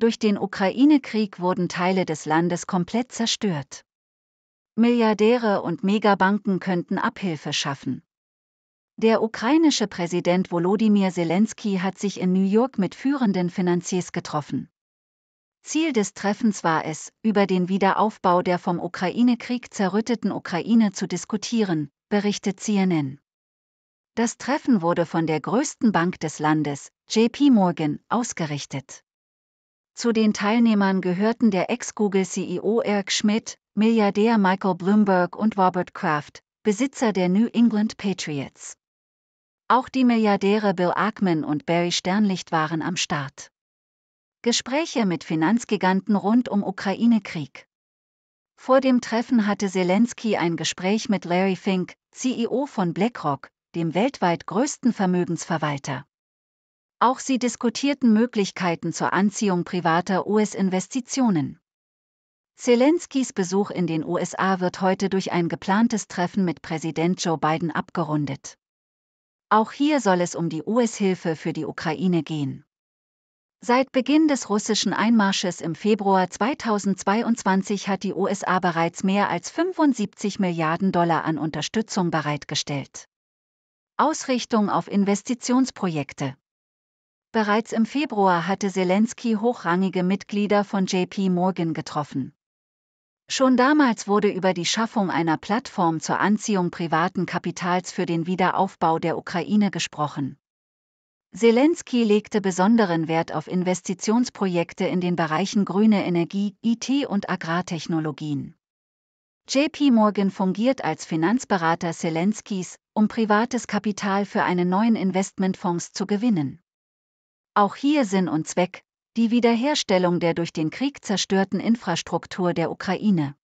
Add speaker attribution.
Speaker 1: Durch den Ukraine-Krieg wurden Teile des Landes komplett zerstört. Milliardäre und Megabanken könnten Abhilfe schaffen. Der ukrainische Präsident Volodymyr Zelensky hat sich in New York mit führenden Finanziers getroffen. Ziel des Treffens war es, über den Wiederaufbau der vom Ukraine-Krieg zerrütteten Ukraine zu diskutieren, berichtet CNN. Das Treffen wurde von der größten Bank des Landes, JP Morgan, ausgerichtet. Zu den Teilnehmern gehörten der Ex-Google-CEO Eric Schmidt, Milliardär Michael Bloomberg und Robert Kraft, Besitzer der New England Patriots. Auch die Milliardäre Bill Ackman und Barry Sternlicht waren am Start. Gespräche mit Finanzgiganten rund um Ukraine-Krieg. Vor dem Treffen hatte Zelensky ein Gespräch mit Larry Fink, CEO von BlackRock, dem weltweit größten Vermögensverwalter. Auch sie diskutierten Möglichkeiten zur Anziehung privater US-Investitionen. Zelenskys Besuch in den USA wird heute durch ein geplantes Treffen mit Präsident Joe Biden abgerundet. Auch hier soll es um die US-Hilfe für die Ukraine gehen. Seit Beginn des russischen Einmarsches im Februar 2022 hat die USA bereits mehr als 75 Milliarden Dollar an Unterstützung bereitgestellt. Ausrichtung auf Investitionsprojekte Bereits im Februar hatte Zelensky hochrangige Mitglieder von JP Morgan getroffen. Schon damals wurde über die Schaffung einer Plattform zur Anziehung privaten Kapitals für den Wiederaufbau der Ukraine gesprochen. Zelensky legte besonderen Wert auf Investitionsprojekte in den Bereichen grüne Energie, IT und Agrartechnologien. JP Morgan fungiert als Finanzberater Zelenskys, um privates Kapital für einen neuen Investmentfonds zu gewinnen. Auch hier Sinn und Zweck, die Wiederherstellung der durch den Krieg zerstörten Infrastruktur der Ukraine.